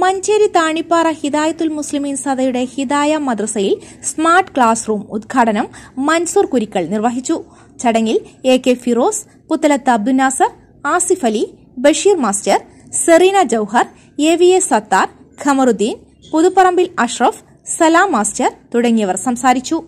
മഞ്ചേരി താണിപ്പാറ ഹിദായത്തുൽ മുസ്ലിമീൻ സദയുടെ ഹിദായ മദ്രസയിൽ smart class room ഉദ്ഘാടനം മൻസൂർ കുരിക്കൾ നിർവഹിച്ചു ചടങ്ങിൽ A K Firos Puthalath Abdunasar Asif Ali Basheer master Sereena Jouhar A V A Sathar Khamaruddeen Puthuparambil Ashraf Salam master തുടങ്ങിയവർ സംസാരിച്ചു